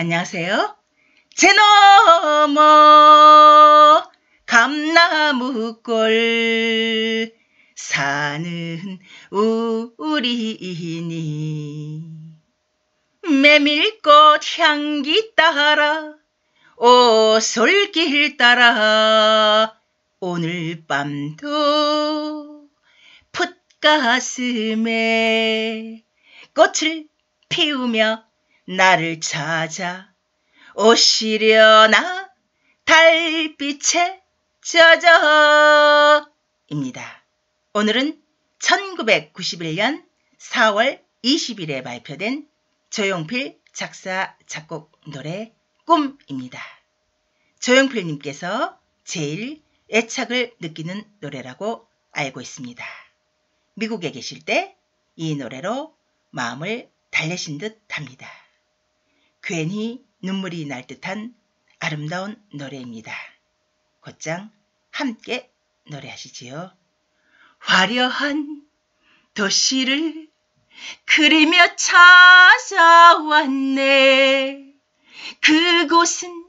안녕하세요. 제너머 감나무골 사는 우리니 메밀꽃 향기 따라 오솔길 따라 오늘 밤도 풋가슴에 꽃을 피우며 나를 찾아 오시려나 달빛에 젖어입니다. 오늘은 1991년 4월 20일에 발표된 조용필 작사 작곡 노래 꿈입니다. 조용필님께서 제일 애착을 느끼는 노래라고 알고 있습니다. 미국에 계실 때 이 노래로 마음을 달래신 듯 합니다. 괜히 눈물이 날 듯한 아름다운 노래입니다. 곧장 함께 노래하시지요. 화려한 도시를 그리며 찾아왔네. 그곳은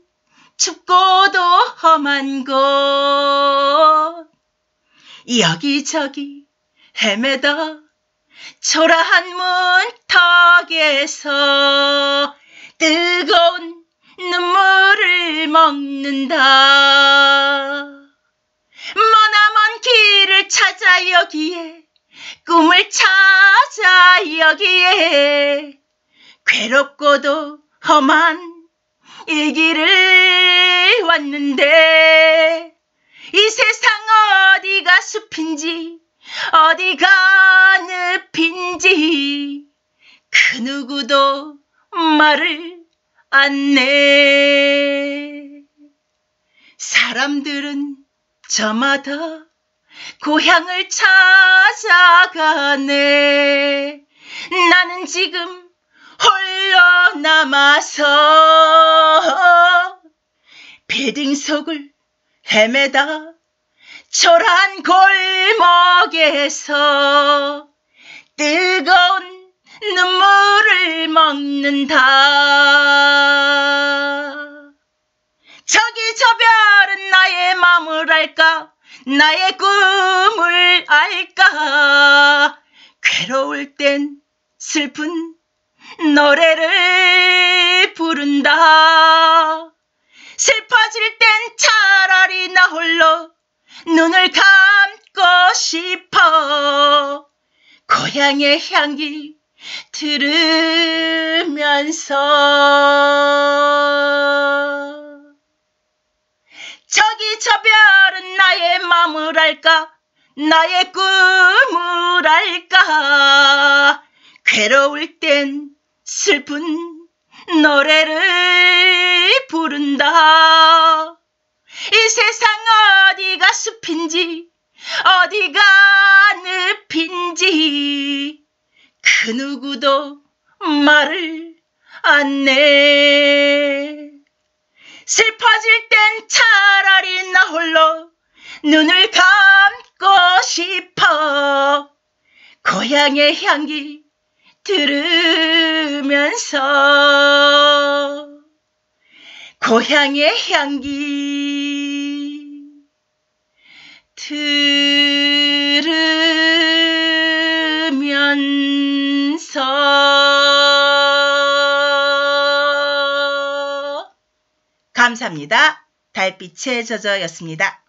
춥고도 험한 곳. 여기저기 헤매다 초라한 문턱에서 먹는다. 머나먼 길을 찾아 여기에 꿈을 찾아 여기에 괴롭고도 험한 이 길을 왔는데 이 세상 어디가 숲인지 어디가 늪인지 그 누구도 말을 안내 사람들은 저마다 고향을 찾아가네 나는 지금 홀로 남아서 빌딩 속을 헤매다 초란 골목에서 뜨거운 눈물 밥 먹는다. 저기 저 별은 나의 마음을 알까? 나의 꿈을 알까? 괴로울 땐 슬픈 노래를 부른다. 슬퍼질 땐 차라리 나 홀로 눈을 감고 싶어. 고향의 향기 들으면서 저기 저 별은 나의 마음을 알까 나의 꿈을 알까 괴로울 땐 슬픈 노래를 부른다 이 세상 어디가 숲인지 어디가 늪인지 그 누구도 말을 안 내. 슬퍼질 땐 차라리 나 홀로 눈을 감고 싶어. 고향의 향기 들으면서. 고향의 향기. 들으면서 감사합니다. 달빛의저어였습니다